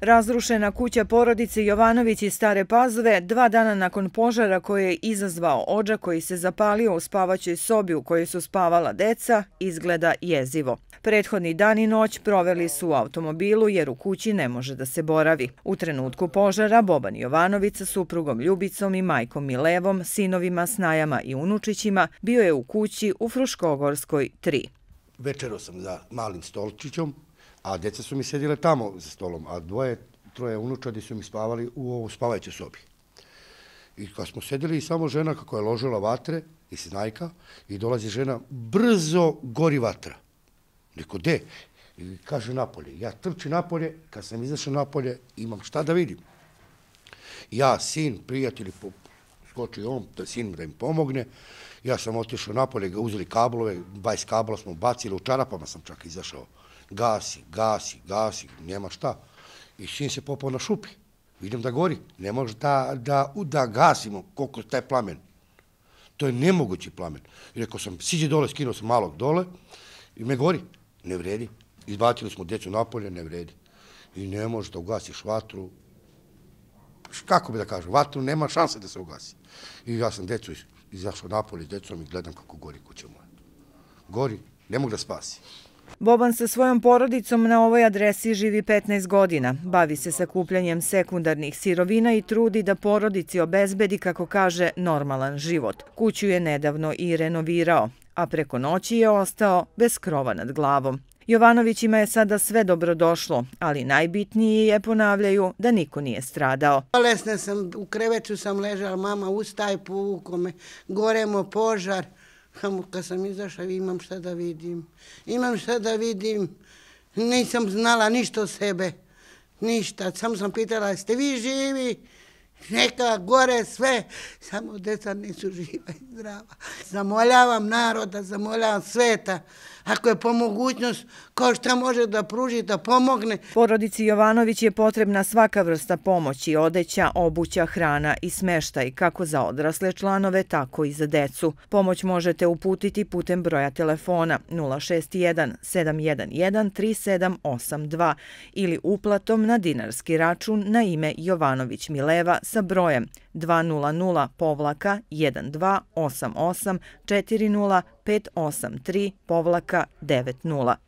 Razrušena kuća porodice Jovanović iz Stare Pazove dva dana nakon požara koje je izazvao ođa koji se zapalio u spavaćoj sobi u kojoj su spavala deca, izgleda jezivo. Prethodni dan i noć proveli su u automobilu jer u kući ne može da se boravi. U trenutku požara Boban Jovanović sa suprugom Ljubicom i majkom Milevom, sinovima, snajama i unučićima bio je u kući u Fruškogorskoj 3. Večero sam za malim stolčićom, A djeca su mi sedile tamo za stolom, a dvoje, troje unučadi su mi spavali u ovu spavajućoj sobi. I kad smo sjedili, samo žena kako je ložila vatre i snajka, i dolazi žena, brzo gori vatra. Niko, de? I kaže napolje. Ja trči napolje, kad sam izašao napolje, imam šta da vidim. Ja, sin, prijatelj, skoči on, da sin da im pomogne. Ja sam otišao napolje, uzeli kablove, 20 kabla smo bacili, u čarapama sam čak izašao gasi, gasi, gasi, nema šta. I sin se popao na šupi. Vidim da gori. Ne može da, da, da gasimo koliko je taj plamen. To je nemogući plamen. I rekao sam, siđi dole, skinuo sam malog dole i me gori. Ne vredi. Izbacili smo djecu napolje, ne vredi. I ne može da ugasiš vatru. Kako bi da kažem, vatru nema šanse da se ugasi. I ja sam djecu izašao napolje s djecom i gledam kako gori kuće moja. Gori, ne mogu da spasi. Boban sa svojom porodicom na ovoj adresi živi 15 godina. Bavi se sakupljanjem sekundarnih sirovina i trudi da porodici obezbedi, kako kaže, normalan život. Kuću je nedavno i renovirao, a preko noći je ostao bez krova nad glavom. Jovanovićima je sada sve dobrodošlo, ali najbitnije je, ponavljaju, da niko nije stradao. Bolesna sam, u kreveću sam ležala, mama ustaje, povukome, goremo požar. Samo kad sam izašla, imam šta da vidim. Imam šta da vidim. Nisam znala ništa o sebe. Ništa. Samo sam pitala, ste vi živi? Ništa neka gore sve, samo deca nisu živa i zdrava. Zamoljavam naroda, zamoljavam sveta, ako je pomogućnost, mogućnost, ko šta može da pruži, da pomogne. Porodici Jovanović je potrebna svaka vrsta pomoći, odeća, obuća, hrana i smeštaj, kako za odrasle članove, tako i za decu. Pomoć možete uputiti putem broja telefona 061 711 3782 ili uplatom na dinarski račun na ime Jovanović Mileva sa brojem 200 povlaka 1288 40583 povlaka 90.